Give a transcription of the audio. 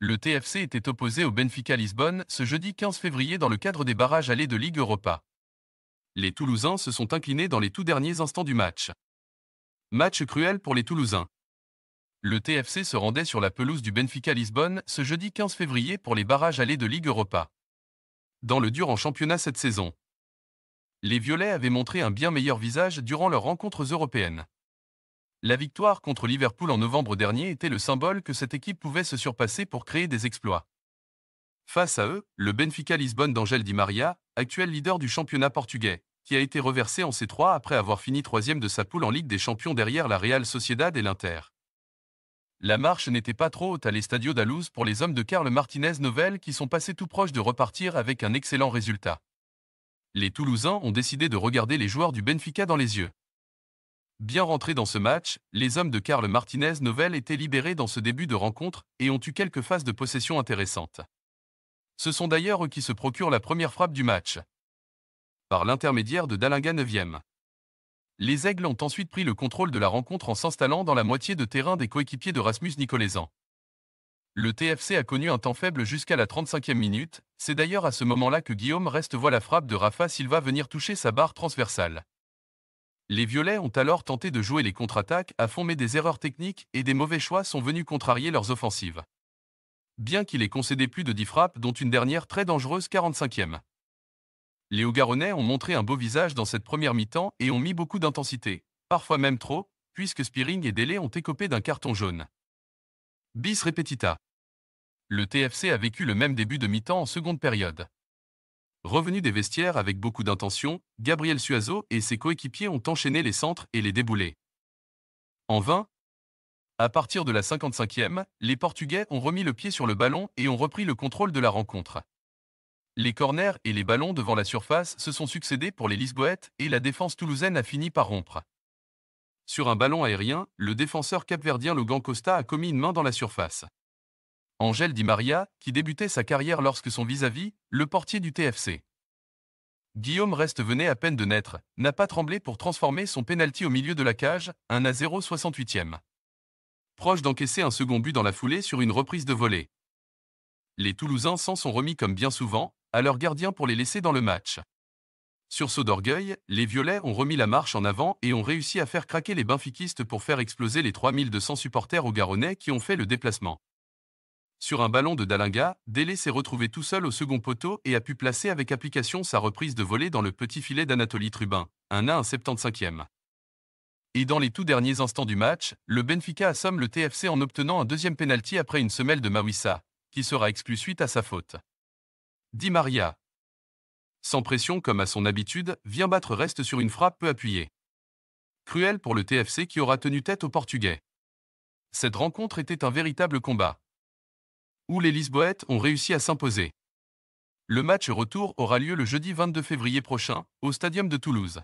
Le TFC était opposé au Benfica Lisbonne ce jeudi 15 février dans le cadre des barrages allés de Ligue Europa. Les Toulousains se sont inclinés dans les tout derniers instants du match. Match cruel pour les Toulousains. Le TFC se rendait sur la pelouse du Benfica Lisbonne ce jeudi 15 février pour les barrages allés de Ligue Europa. Dans le dur en championnat cette saison les Violets avaient montré un bien meilleur visage durant leurs rencontres européennes. La victoire contre Liverpool en novembre dernier était le symbole que cette équipe pouvait se surpasser pour créer des exploits. Face à eux, le Benfica Lisbonne d'Angel Di Maria, actuel leader du championnat portugais, qui a été reversé en C3 après avoir fini troisième de sa poule en Ligue des Champions derrière la Real Sociedad et l'Inter. La marche n'était pas trop haute à l'Estadio D'Alouz pour les hommes de Carl Martinez Novel qui sont passés tout proches de repartir avec un excellent résultat. Les Toulousains ont décidé de regarder les joueurs du Benfica dans les yeux. Bien rentrés dans ce match, les hommes de Karl Martinez Novel étaient libérés dans ce début de rencontre et ont eu quelques phases de possession intéressantes. Ce sont d'ailleurs eux qui se procurent la première frappe du match. Par l'intermédiaire de Dalinga 9e. Les Aigles ont ensuite pris le contrôle de la rencontre en s'installant dans la moitié de terrain des coéquipiers de Rasmus Nicolaisan. Le TFC a connu un temps faible jusqu'à la 35e minute, c'est d'ailleurs à ce moment-là que Guillaume Reste voit la frappe de Rafa Silva venir toucher sa barre transversale. Les Violets ont alors tenté de jouer les contre-attaques à fond mais des erreurs techniques et des mauvais choix sont venus contrarier leurs offensives. Bien qu'il ait concédé plus de 10 frappes dont une dernière très dangereuse 45e. Les Hauts-Garonnais ont montré un beau visage dans cette première mi-temps et ont mis beaucoup d'intensité, parfois même trop, puisque Spearing et Dele ont écopé d'un carton jaune. Bis repetita. Le TFC a vécu le même début de mi-temps en seconde période. Revenu des vestiaires avec beaucoup d'intention, Gabriel Suazo et ses coéquipiers ont enchaîné les centres et les déboulés. En vain. À partir de la 55e, les Portugais ont remis le pied sur le ballon et ont repris le contrôle de la rencontre. Les corners et les ballons devant la surface se sont succédés pour les Lisboètes et la défense toulousaine a fini par rompre. Sur un ballon aérien, le défenseur capverdien Logan Costa a commis une main dans la surface. Angèle Di Maria, qui débutait sa carrière lorsque son vis-à-vis, le portier du TFC. Guillaume Reste venait à peine de naître, n'a pas tremblé pour transformer son pénalty au milieu de la cage, 1 à 0 68e. Proche d'encaisser un second but dans la foulée sur une reprise de volée. Les Toulousains s'en sont remis comme bien souvent, à leur gardien pour les laisser dans le match. Sur d'orgueil, les Violets ont remis la marche en avant et ont réussi à faire craquer les benfiquistes pour faire exploser les 3200 supporters aux Garonnais qui ont fait le déplacement sur un ballon de Dalinga, Dele s'est retrouvé tout seul au second poteau et a pu placer avec application sa reprise de volée dans le petit filet d'Anatoly Trubin, un à 75e. Et dans les tout derniers instants du match, le Benfica assomme le TFC en obtenant un deuxième penalty après une semelle de Mawissa, qui sera exclu suite à sa faute. Di Maria. Sans pression comme à son habitude, vient battre reste sur une frappe peu appuyée. Cruel pour le TFC qui aura tenu tête aux Portugais. Cette rencontre était un véritable combat où les Lisboètes ont réussi à s'imposer. Le match retour aura lieu le jeudi 22 février prochain, au Stadium de Toulouse.